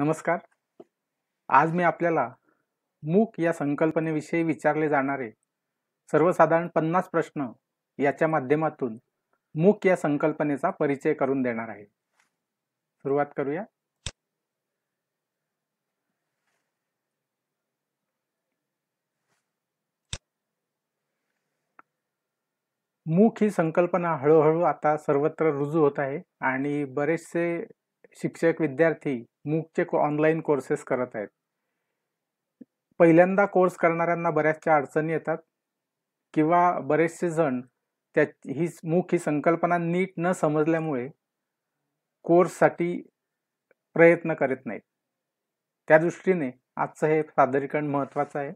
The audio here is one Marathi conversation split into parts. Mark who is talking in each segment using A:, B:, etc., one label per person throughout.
A: नमस्कार आज मी आपल्याला मूक या संकल्पनेविषयी विचारले जाणारे सर्वसाधारण पन्नास प्रश्न याच्या माध्यमातून मूक या संकल्पनेचा परिचय करून देणार आहे सुरुवात करूया मूक ही संकल्पना हळूहळू आता सर्वत्र रुजू होत आहे आणि बरेचसे शिक्षक विद्यार्थी को ऑनलाईन कोर्सेस करत आहेत पहिल्यांदा कोर्स करणाऱ्यांना बऱ्याचशा अडचणी येतात किंवा बरेचसे जण त्या ही मूक ही संकल्पना नीट न समजल्यामुळे कोर्ससाठी प्रयत्न करीत नाहीत त्या दृष्टीने आजचं हे सादरीकरण महत्त्वाचं आहे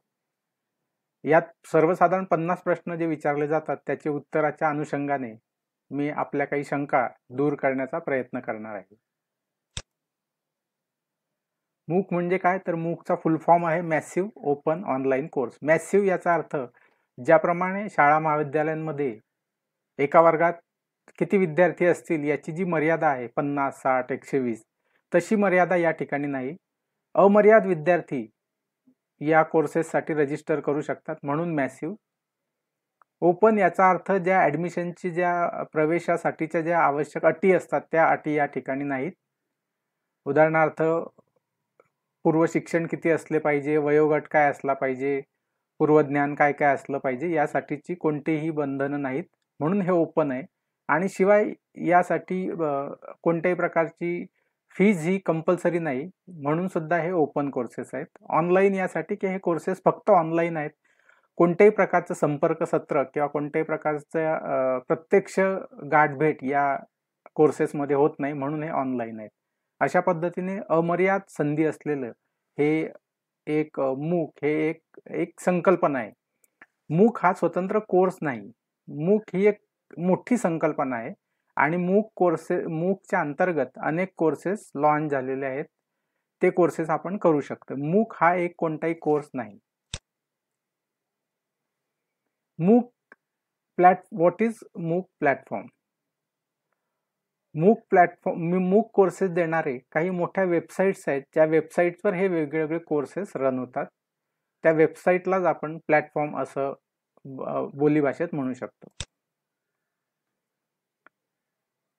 A: यात सर्वसाधारण पन्नास प्रश्न जे विचारले जातात त्याचे उत्तराच्या अनुषंगाने मी आपल्या काही शंका दूर करण्याचा प्रयत्न करणार आहे मूक म्हणजे काय तर मूकचा फुल फॉर्म आहे massive open online course massive याचा अर्थ ज्याप्रमाणे शाळा महाविद्यालयांमध्ये एका वर्गात किती विद्यार्थी असतील याची जी मर्यादा आहे पन्नास साठ एकशे वीस तशी मर्यादा या ठिकाणी नाही अमर्याद विद्यार्थी या कोर्सेससाठी रजिस्टर करू शकतात म्हणून मॅसिव्ह ओपन याचा अर्थ ज्या ॲडमिशनची ज्या प्रवेशासाठीच्या ज्या आवश्यक अटी असतात त्या अटी या ठिकाणी नाहीत उदाहरणार्थ पूर्व शिक्षण किती असले पाहिजे वयोगट काय असला पाहिजे पूर्वज्ञान काय काय असलं पाहिजे यासाठीची कोणतेही बंधनं नाहीत म्हणून हे ओपन आहे आणि शिवाय यासाठी कोणत्याही प्रकारची फीज ही कंपल्सरी नाही म्हणून सुद्धा हे ओपन कोर्सेस आहेत ऑनलाईन यासाठी की हे कोर्सेस फक्त ऑनलाईन आहेत कोणत्याही प्रकारचं संपर्क सत्र किंवा कोणत्याही प्रकारचं प्रत्यक्ष गाठभेट या कोर्सेसमध्ये होत नाही म्हणून हे ऑनलाईन आहेत अशा पद्धतीने अमर्याद संधी असलेलं हे एक मूक हे एक एक संकल्पना आहे मूक हा स्वतंत्र कोर्स नाही मूक ही एक मोठी संकल्पना आहे आणि मूक कोर्से मूकच्या अंतर्गत अनेक कोर्सेस लॉन्च झालेले आहेत ते कोर्सेस आपण करू शकतो मूक हा एक कोणताही कोर्स नाही MOOC plat what is MOOC platform MOOC platform मी मूक कोर्सेस देणारे काही मोठ्या वेबसाईट्स आहेत ज्या वेबसाईट्सवर हे वेगवेगळे कोर्सेस रन होतात त्या वेबसाईटलाच आपण प्लॅटफॉर्म असं बोलीभाषेत म्हणू शकतो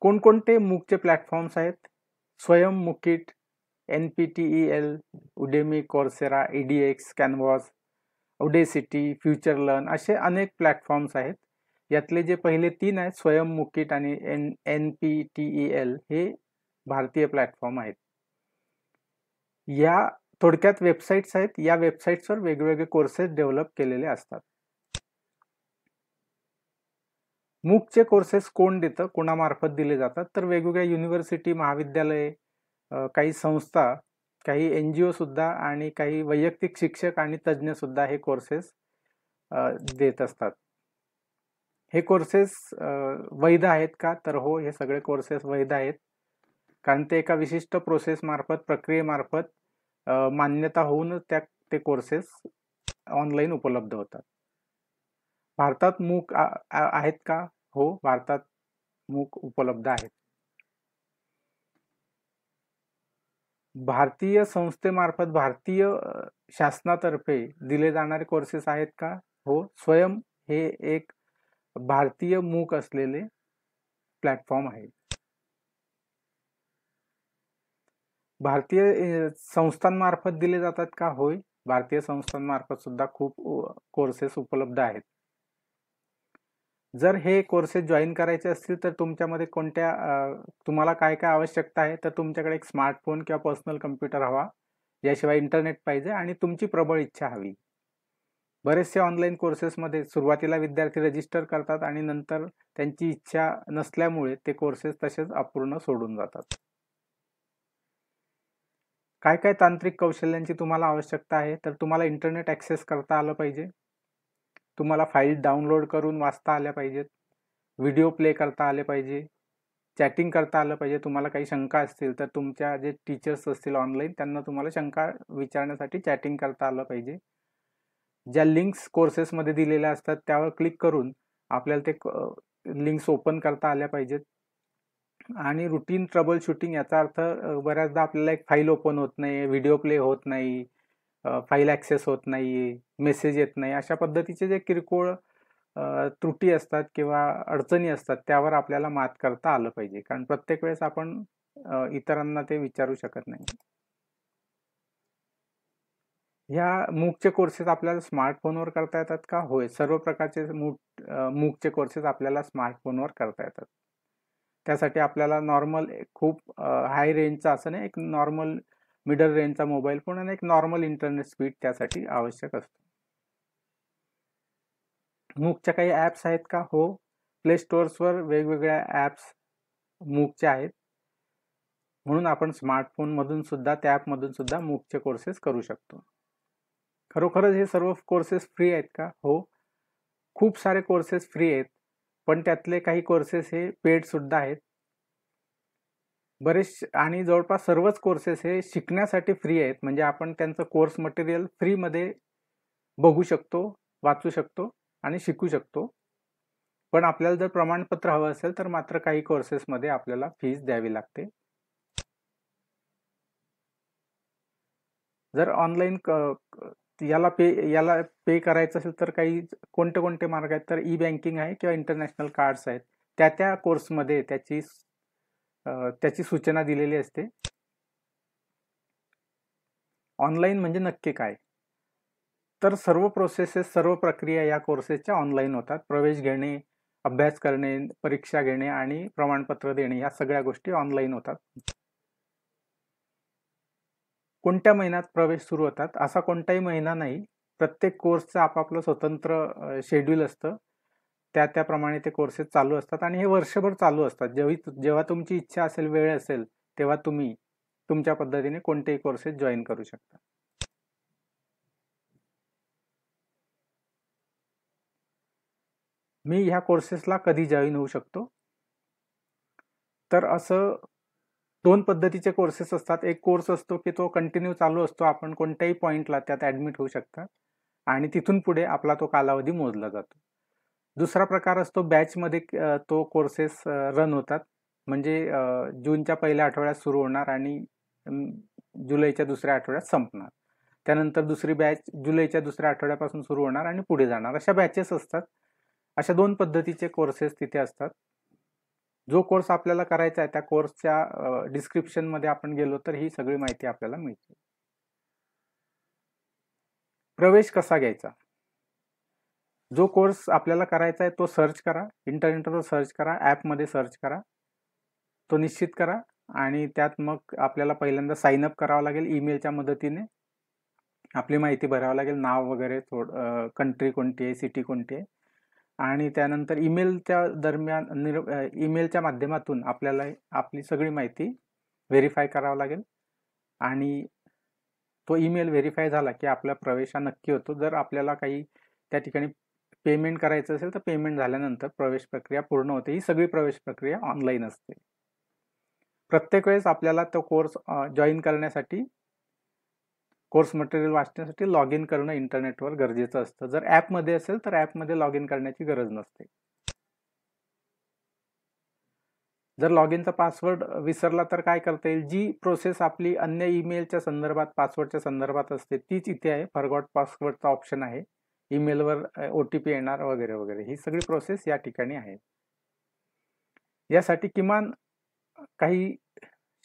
A: कोणकोणते मूकचे प्लॅटफॉर्म्स आहेत Swayam MOOKIT N P T E L Udemy Coursera edX Canvas Udacity future learn असे अनेक प्लॅटफॉर्म्स आहेत यातले जे पहिले तीन आहेत मुकीट आणि N N P T E L हे भारतीय प्लॅटफॉर्म आहेत या थोडक्यात वेबसाईट्स आहेत या वेबसाईट्सवर वेगवेगळे कोर्सेस डेव्हलप केलेले असतात मुकचे कोर्सेस कोण देतं कोणामार्फत दिले जातात तर वेगवेगळ्या युनिव्हर्सिटी महाविद्यालय काही संस्था काही एन जी ओसुद्धा आणि काही वैयक्तिक शिक्षक आणि तज्ज्ञसुद्धा हे कोर्सेस देत असतात हे कोर्सेस वैध आहेत का तर हो हे सगळे कोर्सेस वैध आहेत कारण ते एका विशिष्ट प्रोसेसमार्फत प्रक्रियेमार्फत मान्यता होऊन त्या ते कोर्सेस ऑनलाईन उपलब्ध होतात भारतात मूक आहेत का हो भारतात मूक उपलब्ध आहेत भारतीय संस्थेमार्फत भारतीय शासनातर्फे दिले जाणारे कोर्सेस आहेत का हो स्वयं हे एक भारतीय मूक असलेले प्लॅटफॉर्म आहे भारतीय संस्थांमार्फत दिले जातात का होय भारतीय संस्थांमार्फत सुद्धा खूप कोर्सेस उपलब्ध आहेत जर हे कोर्सेस जॉईन करायचे असतील तर तुमच्यामध्ये कोणत्या तुम्हाला काय काय आवश्यकता आहे तर तुमच्याकडे एक स्मार्टफोन किंवा पर्सनल कम्प्युटर हवा याशिवाय इंटरनेट पाहिजे आणि तुमची प्रबळ इच्छा हवी बरेचसे ऑनलाईन कोर्सेसमध्ये सुरुवातीला विद्यार्थी रजिस्टर करतात आणि नंतर त्यांची इच्छा नसल्यामुळे ते कोर्सेस तसेच अपूर्ण सोडून जातात काय काय तांत्रिक कौशल्यांची तुम्हाला आवश्यकता आहे तर तुम्हाला इंटरनेट ॲक्सेस करता आलं पाहिजे तुम्हाला फाईल डाउनलोड करून वाचता आल्या पाहिजेत व्हिडिओ प्ले करता आले पाहिजे चॅटिंग करता आलं पाहिजे तुम्हाला काही शंका असतील तर तुमच्या जे टीचर्स असतील ऑनलाईन त्यांना तुम्हाला शंका विचारण्यासाठी चॅटिंग करता आलं पाहिजे ज्या लिंक्स कोर्सेसमध्ये दिलेल्या असतात त्यावर क्लिक करून आपल्याला ते लिंक्स ओपन करता आल्या पाहिजेत आणि रुटीन ट्रबल शूटिंग याचा अर्थ बऱ्याचदा आपल्याला एक फाईल ओपन होत नाही व्हिडिओ प्ले होत नाही फाईल ॲक्सेस होत नाही मेसेज येत नाही अशा पद्धतीचे जे किरकोळ त्रुटी असतात किंवा अडचणी असतात त्यावर आपल्याला मात करता आलं पाहिजे कारण प्रत्येक वेळेस आपण इतरांना ते विचारू शकत नाही ह्या मूकचे कोर्सेस आपल्याला स्मार्टफोनवर करता येतात का होय सर्व प्रकारचे मूक मूकचे कोर्सेस आपल्याला स्मार्टफोनवर करता येतात त्यासाठी आपल्याला नॉर्मल खूप हाय रेंजचा असं नाही एक नॉर्मल मिडल रेंजचा मोबाईल फोन आणि एक नॉर्मल इंटरनेट स्पीड त्यासाठी आवश्यक असतो मूकच्या काही ॲप्स आहेत का हो प्ले स्टोअर्सवर वेगवेगळ्या ॲप्स मूकच्या आहेत म्हणून आपण स्मार्टफोनमधून सुद्धा त्या ॲपमधून सुद्धा मूकचे कोर्सेस करू शकतो खरोखरच हे सर्व कोर्सेस फ्री आहेत का हो खूप सारे कोर्सेस फ्री आहेत पण त्यातले काही कोर्सेस हे पेडसुद्धा आहेत बरेच आणि जवळपास सर्वच कोर्सेस हे शिकण्यासाठी फ्री आहेत म्हणजे आपण त्यांचं कोर्स मटेरियल फ्रीमध्ये बघू शकतो वाचू शकतो आणि शिकू शकतो पण आपल्याला जर प्रमाणपत्र हवं असेल तर मात्र काही कोर्सेसमध्ये आपल्याला फीज द्यावी लागते जर ऑनलाईन याला पे याला पे करायचं असेल तर काही कोणते कोणते मार्ग आहेत तर ई बँकिंग आहे किंवा इंटरनॅशनल कार्ड्स आहेत त्या त्या कोर्समध्ये त्याची त्याची सूचना दिलेली असते ऑनलाईन म्हणजे नक्की काय तर सर्व प्रोसेसेस सर्व प्रक्रिया या कोर्सेसच्या ऑनलाईन होतात प्रवेश घेणे अभ्यास करणे परीक्षा घेणे आणि प्रमाणपत्र देणे या सगळ्या गोष्टी ऑनलाईन होतात कोणत्या महिन्यात प्रवेश सुरू होतात असा कोणताही महिना नाही प्रत्येक कोर्सचं आपापलं स्वतंत्र शेड्यूल असतं त्या त्याप्रमाणे ते कोर्सेस चालू असतात आणि हे वर्षभर चालू असतात जेव्हा जेव्हा तुमची इच्छा असेल वेळ असेल तेव्हा तुम्ही तुमच्या पद्धतीने कोणतेही कोर्सेस जॉईन करू शकता मी ह्या कोर्सेसला कधी जॉईन होऊ शकतो तर असं दोन पद्धतीचे कोर्सेस असतात एक कोर्स असतो की तो कंटिन्यू चालू असतो आपण कोणत्याही पॉईंटला त्यात ॲडमिट होऊ शकता आणि तिथून पुढे आपला तो कालावधी मोजला जातो दुसरा प्रकार असतो बॅचमध्ये तो कोर्सेस रन होतात म्हणजे जूनच्या पहिल्या आठवड्यात सुरू होणार आणि जुलैच्या दुसऱ्या आठवड्यात संपणार त्यानंतर दुसरी बॅच जुलैच्या दुसऱ्या आठवड्यापासून सुरू होणार आणि पुढे जाणार अशा बॅचेस असतात अशा दोन पद्धतीचे कोर्सेस तिथे असतात जो कोर्स आपल्याला करायचा आहे त्या कोर्सच्या डिस्क्रिप्शनमध्ये आपण गेलो तर ही सगळी माहिती आपल्याला मिळते प्रवेश कसा घ्यायचा जो कोर्स आपल्याला करायचा आहे तो सर्च करा इंटरनेटवर सर्च करा ॲपमध्ये सर्च करा तो निश्चित करा आणि त्यात मग आपल्याला पहिल्यांदा साईन अप करावं लागेल ईमेलच्या मदतीने आपली माहिती भरावं लागेल नाव वगैरे थोडं कंट्री कोणती आहे सिटी कोणती आहे आणि त्यानंतर ईमेलच्या दरम्यान निर ईमेलच्या माध्यमातून आपल्याला आपली सगळी माहिती व्हेरीफाय करावं लागेल आणि तो ईमेल व्हेरीफाय झाला की आपला प्रवेश हा नक्की होतो जर आपल्याला काही त्या ठिकाणी पेमेंट करायचं असेल तर पेमेंट झाल्यानंतर प्रवेश प्रक्रिया पूर्ण होते ही सगळी प्रवेश प्रक्रिया ऑनलाईन असते प्रत्येक वेळेस आपल्याला तो कोर्स जॉईन करण्यासाठी कोर्स मटेरियल वाचण्यासाठी लॉग इन करणं इंटरनेटवर गरजेचं असतं जर ॲपमध्ये असेल तर ॲपमध्ये लॉग इन करण्याची गरज नसते जर लॉग इनचा पासवर्ड विसरला तर काय करता येईल जी प्रोसेस आपली अन्य ईमेलच्या संदर्भात पासवर्डच्या संदर्भात असते तीच इथे आहे फरगॉट पासवर्डचा ऑप्शन आहे ईमेलवर ओ टी पी येणार वगैरे वगैरे ही सगळी प्रोसेस या ठिकाणी आहे यासाठी किमान काही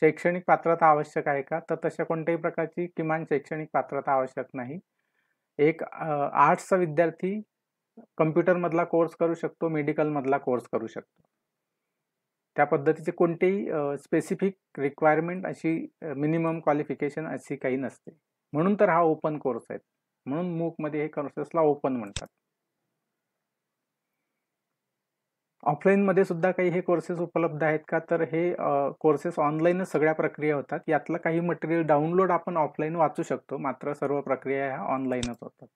A: शैक्षणिक पात्रता आवश्यक आहे का तर तशा कोणत्याही प्रकारची किमान शैक्षणिक पात्रता आवश्यक नाही एक आर्ट्सचा विद्यार्थी कम्प्युटरमधला कोर्स करू शकतो मेडिकलमधला कोर्स करू शकतो त्या पद्धतीचे कोणतेही स्पेसिफिक रिक्वायरमेंट अशी मिनिमम क्वालिफिकेशन अशी काही नसते म्हणून तर हा ओपन कोर्स आहे म्हणून मूकमध्ये हे कोर्सेसला ओपन म्हणतात ऑफलाईनमध्ये सुद्धा काही हे कोर्सेस उपलब्ध आहेत का तर हे कोर्सेस ऑनलाईनच सगळ्या प्रक्रिया होतात यातलं काही मटेरियल डाउनलोड आपण ऑफलाईन वाचू शकतो मात्र सर्व प्रक्रिया ह्या ऑनलाईनच होतात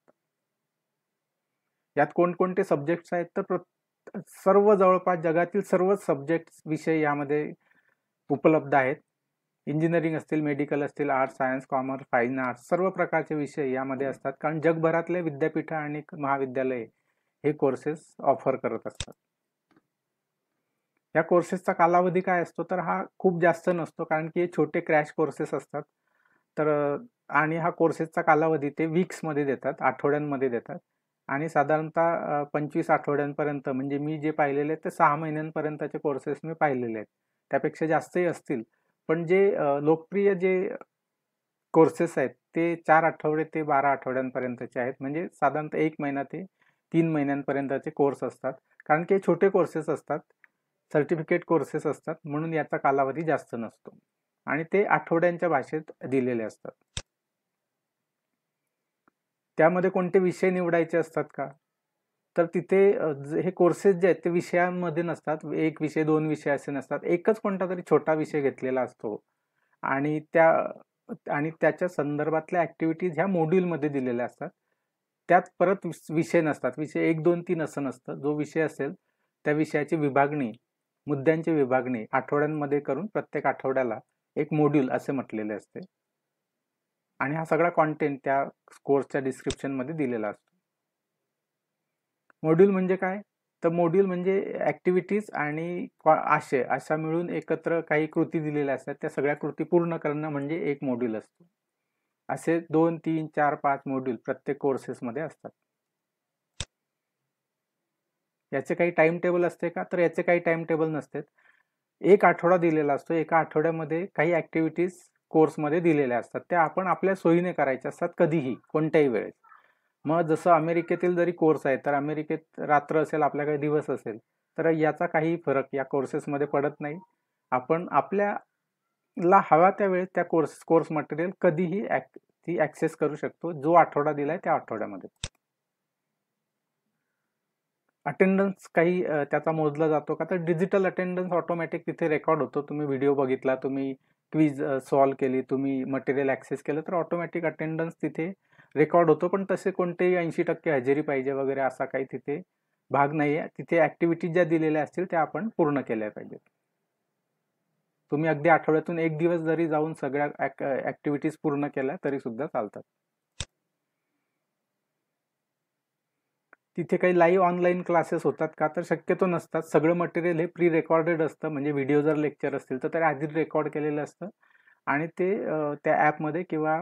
A: यात कोणकोणते सब्जेक्ट्स आहेत तर प्रत सर्व जवळपास जगातील सर्वच सब्जेक्ट्स विषय यामध्ये उपलब्ध आहेत इंजिनिअरिंग असतील मेडिकल असतील art science commerce fine arts सर्व प्रकारचे विषय यामध्ये असतात कारण जगभरातले विद्यापीठ आणि महाविद्यालये हे कोर्सेस ऑफर करत असतात या कोर्सेसचा कालावधी काय असतो तर हा खूप जास्त नसतो कारण की हे छोटे क्रॅश कोर्सेस असतात तर आणि हा कोर्सेसचा कालावधी ते वीक्समध्ये देतात आठवड्यांमध्ये देतात आणि साधारणतः पंचवीस आठवड्यांपर्यंत म्हणजे मी जे पाहिलेले आहेत ते सहा महिन्यांपर्यंतचे कोर्सेस मी पाहिलेले आहेत त्यापेक्षा जास्तही असतील पण जे लोकप्रिय जे कोर्सेस आहेत ते चार आठवडे ते बारा आठवड्यांपर्यंतचे आहेत म्हणजे साधारणतः एक महिना ते तीन महिन्यांपर्यंतचे कोर्स असतात कारण की छोटे कोर्सेस असतात सर्टिफिकेट कोर्सेस असतात म्हणून याचा कालावधी जास्त नसतो आणि ते आठवड्यांच्या भाषेत दिलेले असतात त्यामध्ये कोणते विषय निवडायचे असतात का तर तिथे हे कोर्सेस जे आहेत ते विषयांमध्ये नसतात एक विषय दोन विषय असे नसतात एकच कोणता तरी छोटा विषय घेतलेला असतो आणि त्या आणि त्याच्या संदर्भातल्या ॲक्टिव्हिटीज ह्या मॉड्यूलमध्ये दिलेल्या असतात त्यात परत विषय नसतात विषय एक दोन तीन असं नसतं जो विषय असेल त्या विषयाची विभागणी मुद्द्यांची विभागणी आठवड्यांमध्ये करून प्रत्येक आठवड्याला एक मॉड्यूल असे म्हटलेले असते आणि हा सगळा कॉन्टेंट त्या कोर्सच्या डिस्क्रिप्शनमध्ये दिलेला असतो मॉड्यूल म्हणजे काय तर मॉड्यूल म्हणजे ॲक्टिव्हिटीज आणि आशय अशा मिळून एकत्र काही कृती दिलेल्या असतात त्या सगळ्या कृती पूर्ण करणं म्हणजे एक मॉड्यूल असतो असे दोन तीन चार पाच मॉड्यूल प्रत्येक कोर्सेसमध्ये असतात याचे काही टाइम टेबल असते का तर याचे काही टाइम टेबल नसते एक आठवडा दिलेला असतो एका आठवड्यामध्ये काही ॲक्टिव्हिटीज कोर्समध्ये दिलेल्या असतात त्या आपण आपल्या सोयीने करायच्या असतात कधीही कोणत्याही वेळेस मग जसं अमेरिकेतील जरी कोर्स आहे तर अमेरिकेत रात्र असेल आपल्याकडे दिवस असेल तर याचा काही फरक या कोर्सेसमध्ये पडत नाही आपण आपल्याला हवा त्या वेळेत त्या कोर्स कोर्स मटेरियल कधीही ॲक ती ॲक्सेस करू शकतो जो आठवडा दिला आहे त्या आठवड्यामध्ये अटेंडन्स काही त्याचा मोजला जातो का तर डिजिटल अटेंडन्स ऑटोमॅटिक तिथे रेकॉर्ड होतो तुम्ही व्हिडिओ बघितला तुम्ही क्वीज सॉल्व केली तुम्ही मटेरियल ॲक्सेस केलं तर ऑटोमॅटिक अटेंडन्स तिथे रेकॉर्ड होतो पण तसे कोणतेही ऐंशी टक्के हजेरी पाहिजे वगैरे असा काही तिथे भाग नाही आहे तिथे ॲक्टिव्हिटीज ज्या दिलेल्या असतील त्या आपण पूर्ण केल्या पाहिजेत तुम्ही अगदी आठवड्यातून एक दिवस जरी जाऊन सगळ्या ॲक्टिव्हिटीज पूर्ण केल्या तरीसुद्धा चालतात तिथे काही लाईव्ह ऑनलाईन क्लासेस होतात का तर शक्यतो नसतात सगळं मटेरियल हे प्री रेकॉर्डेड असतं म्हणजे व्हिडिओ जर लेक्चर असतील तर ते आधीच रेकॉर्ड केलेलं असतं आणि ते त्या ॲपमध्ये किंवा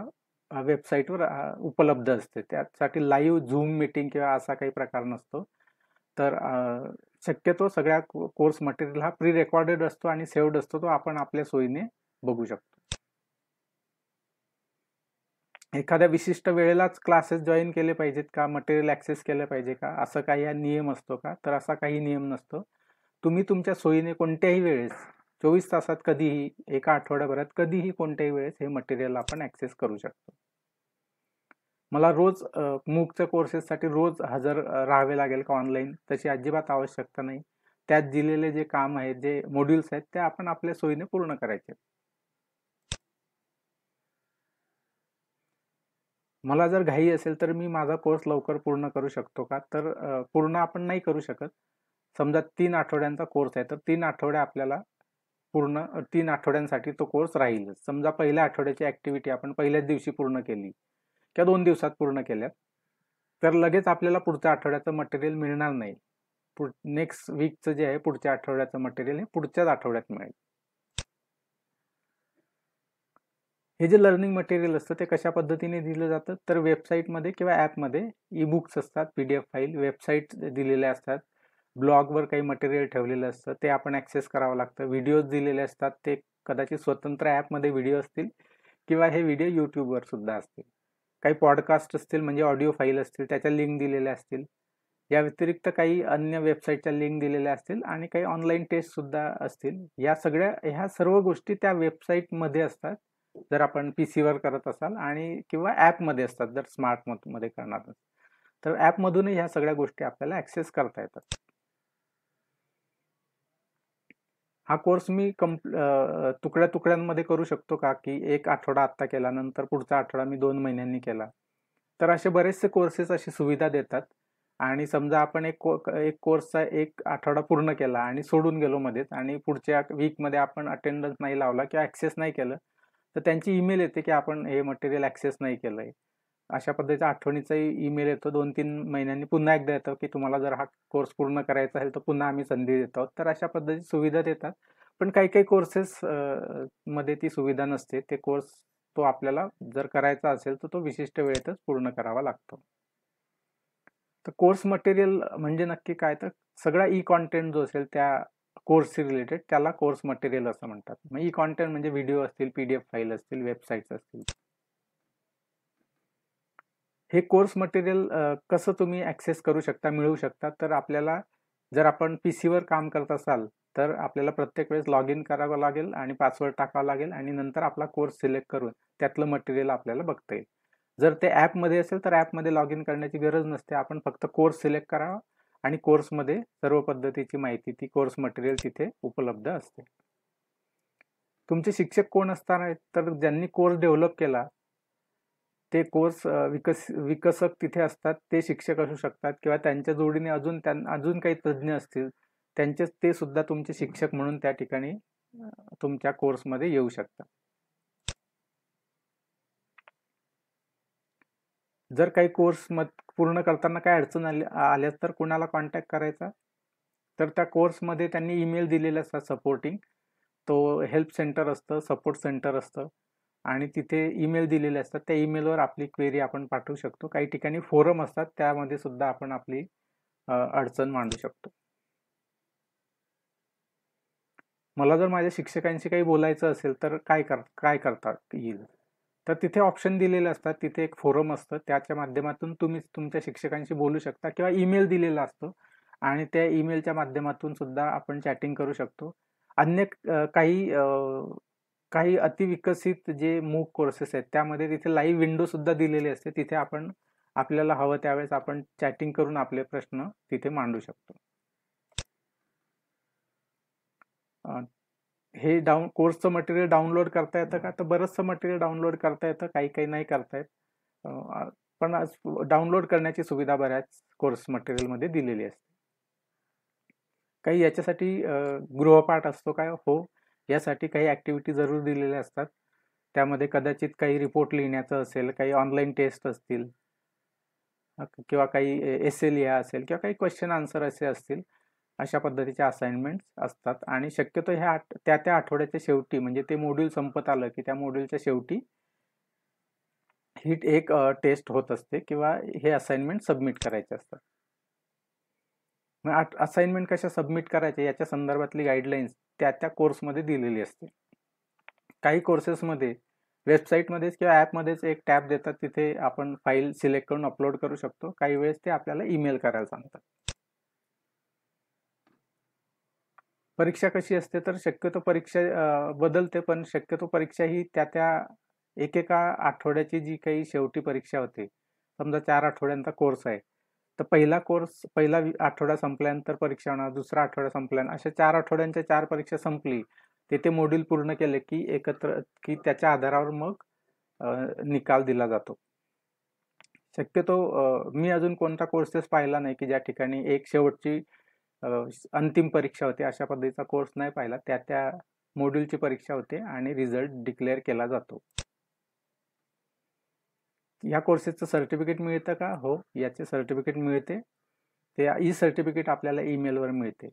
A: वेबसाईटवर उपलब्ध असते त्यासाठी लाईव्ह झूम मिटिंग किंवा असा काही प्रकार नसतो तर शक्यतो सगळ्या कोर्स मटेरियल हा प्री रेकॉर्डेड असतो आणि सेव्ड असतो तो आपण आपल्या सोयीने बघू शकतो एखाद्या विशिष्ट वेळेलाच क्लासेस जॉईन केले पाहिजेत का मटेरियल ॲक्सेस केलं पाहिजे का असं काही हा नियम असतो का तर असा काही नियम नसतो तुम्ही तुमच्या सोयीने कोणत्याही वेळेस चोवीस तासात कधीही एका आठवड्याभरात कधीही कोणत्याही वेळेस हे मटेरियल आपण ॲक्सेस करू शकतो मला रोज मूकच्या कोर्सेससाठी रोज हजर राहावे लागेल का ऑनलाईन तशी अजिबात आवश्यकता नाही त्यात दिलेले जे काम आहेत जे मॉड्युल्स आहेत ते आपण आपल्या सोयीने पूर्ण करायचे मला जर घाई असेल तर मी माझा कोर्स लवकर पूर्ण करू शकतो का तर पूर्ण आपण नाही करू शकत समजा तीन आठवड्यांचा कोर्स आहे तर तीन आठवड्या आपल्याला पूर्ण तीन आठवड्यांसाठी तो कोर्स राहीलच समजा पहिल्या आठवड्याची ॲक्टिव्हिटी आपण पहिल्याच दिवशी पूर्ण केली किंवा दोन दिवसात पूर्ण केल्या तर लगेच आपल्याला पुढच्या आठवड्याचं मटेरियल मिळणार नाही पुढ नेक्स्ट वीकचं जे आहे पुढच्या आठवड्याचं मटेरियल हे पुढच्याच आठवड्यात मिळेल हे जे लर्निंग मटेरियल असतं ते कशा पद्धतीने दिलं जातं तर वेबसाईटमध्ये किंवा ॲपमध्ये ई बुक्स असतात P D F file website दिलेल्या असतात ब्लॉगवर काही मटेरियल ठेवलेलं असतं ते आपण ॲक्सेस करावं लागतं व्हिडिओज दिलेले असतात ते कदाचित स्वतंत्र ॲपमध्ये व्हिडिओ असतील किंवा हे व्हिडिओ यूट्यूबवर सुद्धा असतील काही पॉडकास्ट असतील म्हणजे ऑडिओ फाईल असतील त्याच्या लिंक दिलेल्या असतील या व्यतिरिक्त काही अन्य वेबसाईटच्या लिंक दिलेल्या असतील आणि काही ऑनलाईन टेस्टसुद्धा असतील या सगळ्या ह्या सर्व गोष्टी त्या वेबसाईटमध्ये असतात जर आपण पी सीवर करत असाल आणि किंवा ॲपमध्ये असतात जर स्मार्ट मध्ये करणार असाल तर ॲपमधूनही ह्या सगळ्या गोष्टी आपल्याला ॲक्सेस करता येतात हा कोर्स मी कम्प तुकड्या तुकड्यांमध्ये करू शकतो का की एक आठवडा आत्ता केला नंतर पुढचा आठवडा मी दोन महिन्यांनी केला तर असे बरेचसे कोर्सेस अशी सुविधा देतात आणि समजा आपण एक एक कोर्सचा एक आठवडा पूर्ण केला आणि सोडून गेलो मध्येच आणि पुढच्या वीकमध्ये आपण अटेंडन्स नाही लावला किंवा ॲक्सेस नाही केलं तर त्यांची ईमेल येते की आपण हे मटेरियल ॲक्सेस नाही केलं आहे अशा पद्धतीचा आठवणीचाही ईमेल येतो दोन तीन महिन्यांनी पुन्हा एकदा येतो की तुम्हाला जर हा कोर्स पूर्ण करायचा असेल तर पुन्हा आम्ही संधी देतो तर अशा पद्धतीची सुविधा देतात पण काही काही कोर्सेस मध्ये ती सुविधा नसते ते कोर्स तो आपल्याला जर करायचा असेल तर तो विशिष्ट वेळेतच पूर्ण करावा लागतो तर कोर्स मटेरियल म्हणजे नक्की काय तर सगळा ई कॉन्टेंट जो असेल त्या कोर्स रिलेटेड त्याला कोर्स मटेरियल असं म्हणतात मग ई कॉन्टेंट म्हणजे व्हिडिओ असतील पीडीएफ फाईल असतील वेबसाईट्स असतील हे कोर्स मटेरियल कसं तुम्ही ॲक्सेस करू शकता मिळवू शकता तर आपल्याला जर आपण पी सीवर काम करत असाल तर आपल्याला प्रत्येक वेळेस लॉग इन करावं लागेल आणि पासवर्ड टाकावा लागेल आणि नंतर आपला कोर्स सिलेक्ट करून त्यातलं मटेरियल आपल्याला बघता येईल जर ते ॲपमध्ये असेल तर ॲपमध्ये लॉग इन करण्याची गरज नसते आपण फक्त कोर्स सिलेक्ट करावा आणि कोर्समध्ये सर्व पद्धतीची माहिती ती कोर्स मटेरियल तिथे उपलब्ध असते तुमचे शिक्षक कोण असणार आहेत तर ज्यांनी कोर्स डेव्हलप केला ते कोर्स विकस विकसक तिथे असतात ते शिक्षक असू शकतात किंवा त्यांच्या जोडीने अजून त्यां अजून काही तज्ज्ञ असतील त्यांचे ते सुद्धा तुमचे शिक्षक म्हणून त्या ठिकाणी तुमच्या कोर्समध्ये येऊ शकतात जर काही कोर्स मत पूर्ण करताना काय अडचण आली आल्यास तर कोणाला कॉन्टॅक्ट करायचा तर त्या कोर्समध्ये त्यांनी ईमेल दिलेला असतात सपोर्टिंग तो हेल्प सेंटर असतं सपोर्ट सेंटर असतं आणि तिथे ईमेल दिलेले असतात त्या ईमेलवर आपली क्वेरी आपण पाठवू शकतो काही ठिकाणी फोरम असतात त्यामध्ये सुद्धा आपण आपली अडचण मांडू शकतो मला जर माझ्या शिक्षकांशी काही बोलायचं असेल तर काय कर काय करता येईल तर तिथे ऑप्शन दिलेले असतात तिथे एक फोरम असतं त्याच्या माध्यमातून तुम्ही तुमच्या शिक्षकांशी बोलू शकता किंवा ईमेल दिलेला असतो आणि त्या ईमेलच्या माध्यमातून सुद्धा आपण चॅटिंग करू शकतो अन्य काही काही अतिविकसित जे मूक कोर्सेस आहेत त्यामध्ये तिथे लाईव्ह विंडो सुद्धा दिलेली असते तिथे आपण आपल्याला हवं त्यावेळेस आपण चॅटिंग करून आपले प्रश्न तिथे मांडू शकतो हे डाऊन कोर्सचं मटेरियल डाउनलोड करता येतं का तर बरंचसं मटेरियल डाउनलोड करता येतं काही काही नाही करता येत पण डाउनलोड करण्याची सुविधा बऱ्याच कोर्स मटेरियलमध्ये दिलेली असते काही याच्यासाठी गृहपाठ असतो काय हो यासाठी काही ॲक्टिव्हिटी जरूर दिलेल्या असतात त्यामध्ये कदाचित काही रिपोर्ट लिहिण्याचं असेल काही ऑनलाईन टेस्ट असतील किंवा काही एस एल या असेल किंवा काही क्वेश्चन आन्सर असे असतील अशा पद्धतीचे असाइनमेंट्स असतात आणि शक्यतो ह्या त्या त्या आठवड्याच्या शेवटी म्हणजे ते मॉड्यूल संपत आलं की त्या मॉड्यूलच्या शेवटी ही एक टेस्ट होत असते किंवा हे असाइनमेंट सबमिट करायचे असतात मग असाइनमेंट कशा सबमिट करायचे याच्या संदर्भातली गाईडलाईन्स त्या त्या कोर्समध्ये दिलेली असते काही कोर्सेसमध्ये वेबसाईटमध्येच किंवा ॲपमध्येच एक टॅब देतात तिथे आपण फाईल सिलेक्ट करून अपलोड करू शकतो काही वेळेस ते आपल्याला ईमेल करायला सांगतात परीक्षा कशी असते तर शक्यतो परीक्षा बदलते पण शक्यतो परीक्षा ही त्या त्या एकेका आठवड्याची जी काही शेवटी परीक्षा होते समजा चार आठवड्यांचा कोर्स आहे तर पहिला कोर्स पहिला आठवडा संपल्यानंतर परीक्षा होणार दुसरा आठवडा संपल्यानंतर अशा चार आठवड्यांच्या चार परीक्षा संपली ते ते मॉड्यूल पूर्ण केले की एकत्र की त्याच्या आधारावर मग निकाल दिला जातो शक्यतो मी अजून कोणता कोर्सेस पाहिला नाही की ज्या ठिकाणी एक शेवटची अंतिम परीक्षा होते अशा पद्धतीचा कोर्स नाही पाहिला त्या त्या मॉड्यूलची परीक्षा होते आणि रिझल्ट डिक्लेअर केला जातो या कोर्सेसचं सर्टिफिकेट मिळतं का हो याचे सर्टिफिकेट मिळते ते ई सर्टिफिकेट आपल्याला ईमेलवर मिळते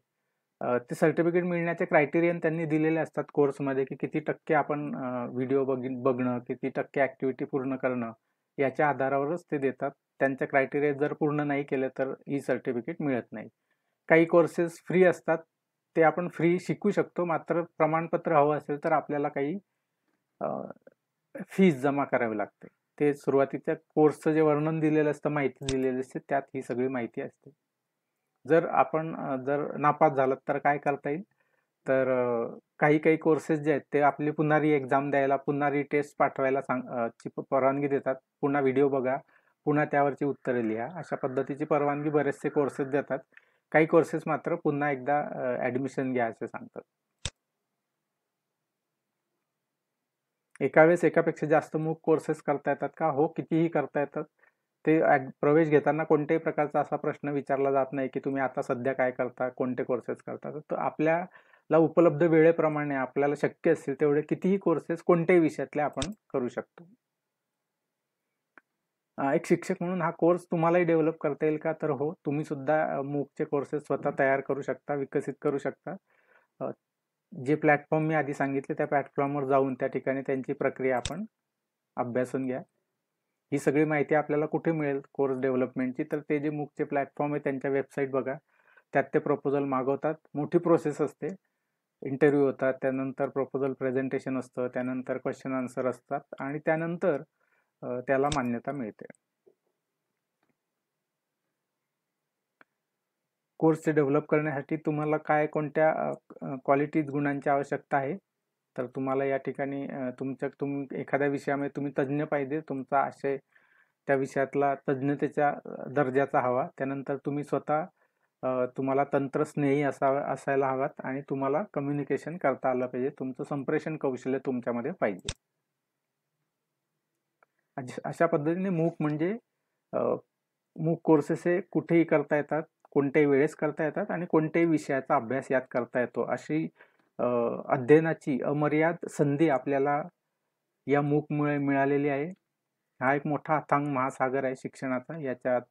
A: ते सर्टिफिकेट मिळण्याचे क्रायटेरियन त्यांनी दिलेले असतात कोर्समध्ये की किती टक्के आपण व्हिडिओ बघणं किती टक्के ऍक्टिव्हिटी पूर्ण करणं याच्या आधारावरच ते देतात त्यांच्या क्रायटेरिया जर पूर्ण नाही केलं तर ई सर्टिफिकेट मिळत नाही काही कोर्सेस फ्री असतात ते आपण फ्री शिकू शकतो मात्र प्रमाणपत्र हवं असेल तर आपल्याला काही फीज जमा करावी लागते ते सुरुवातीच्या कोर्सचं जे वर्णन दिलेलं असतं माहिती दिलेली असते त्यात ही सगळी माहिती असते जर आपण जर नापास झालात तर काय करता येईल तर काही काही कोर्सेस जे आहेत ते आपली पुन्हा री एक्झाम द्यायला पुन्हा री टेस्ट पाठवायला सांग ची परवानगी देतात पुन्हा व्हिडिओ बघा पुन्हा त्यावरची उत्तरे लिहा अशा पद्धतीची परवानगी बरेचसे कोर्सेस देतात काही कोर्सेस मात्र पुन्हा एकदा ऍडमिशन घ्यायचं सांगतात एका वेळेस एकापेक्षा जास्त मूक कोर्सेस करता येतात का हो कितीही करता येतात ते प्रवेश घेताना कोणत्याही प्रकारचा असा प्रश्न विचारला जात नाही की तुम्ही आता सध्या काय करता कोणते कोर्सेस करता तर आपल्याला उपलब्ध वेळेप्रमाणे आपल्याला शक्य असेल तेवढे कितीही कोर्सेस कोणत्याही विषयातले आपण करू शकतो एक शिक्षक म्हणून हा कोर्स तुम्हालाही डेव्हलप करता येईल का तर हो तुम्ही सुद्धा मूकचे कोर्सेस स्वतः तयार करू शकता विकसित करू शकता जे प्लॅटफॉर्म मी आधी सांगितले त्या प्लॅटफॉर्मवर जाऊन त्या ठिकाणी त्यांची प्रक्रिया आपण अभ्यासून घ्या ही सगळी माहिती आपल्याला कुठे मिळेल कोर्स डेव्हलपमेंटची तर ते जे मूकचे प्लॅटफॉर्म आहे त्यांच्या वेबसाईट बघा त्यात ते प्रपोजल मागवतात मोठी प्रोसेस असते इंटरव्ह्यू होतात त्यानंतर प्रपोजल प्रेझेंटेशन असतं त्यानंतर क्वेश्चन आन्सर असतात आणि त्यानंतर त्याला मान्यता मिळते कोर्स डेव्हलप करण्यासाठी तुम्हाला काय कोणत्या क्वालिटीज गुणांची आवश्यकता आहे तर तुम्हाला या ठिकाणी तुमच्या तुम एखाद्या विषयामध्ये तुम्ही तज्ज्ञ पाहिजे तुमचा आशय त्या विषयातला तज्ज्ञतेच्या दर्जाचा हवा त्यानंतर तुम्ही स्वतः तुम्हाला तंत्रस्नेही असा असायला हवात आणि तुम्हाला कम्युनिकेशन करता आलं पाहिजे तुमचं संप्रेषण कौशल्य तुमच्यामध्ये पाहिजे अशा पद्धतीने मूक म्हणजे मूक कोर्सेस हे कुठेही करता येतात कोणत्याही वेळेस करता येतात आणि कोणत्याही विषयाचा अभ्यास यात करता येतो अशी अध्ययनाची अमर्याद संधी आपल्याला या मूकमुळे मिळालेली आहे हा एक मोठा अथांग महासागर आहे शिक्षणाचा याच्यात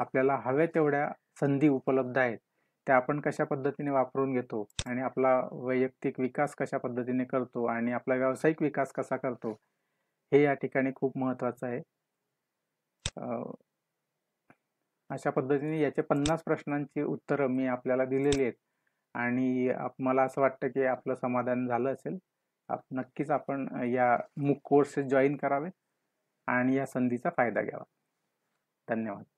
A: आपल्याला हव्या तेवढ्या संधी उपलब्ध आहेत त्या आपण कशा पद्धतीने वापरून घेतो आणि आपला वैयक्तिक विकास कशा पद्धतीने करतो आणि आपला व्यावसायिक विकास कसा करतो हे या ठिकाणी खूप महत्त्वाचं आहे अशा पद्धतीने याचे पन्नास प्रश्नांची उत्तरं मी आपल्याला दिलेली आहेत आणि मला असं वाटतं की आपलं समाधान झालं असेल आप नक्कीच आपण या मूक कोर्स जॉईन करावे आणि या संधीचा फायदा घ्यावा धन्यवाद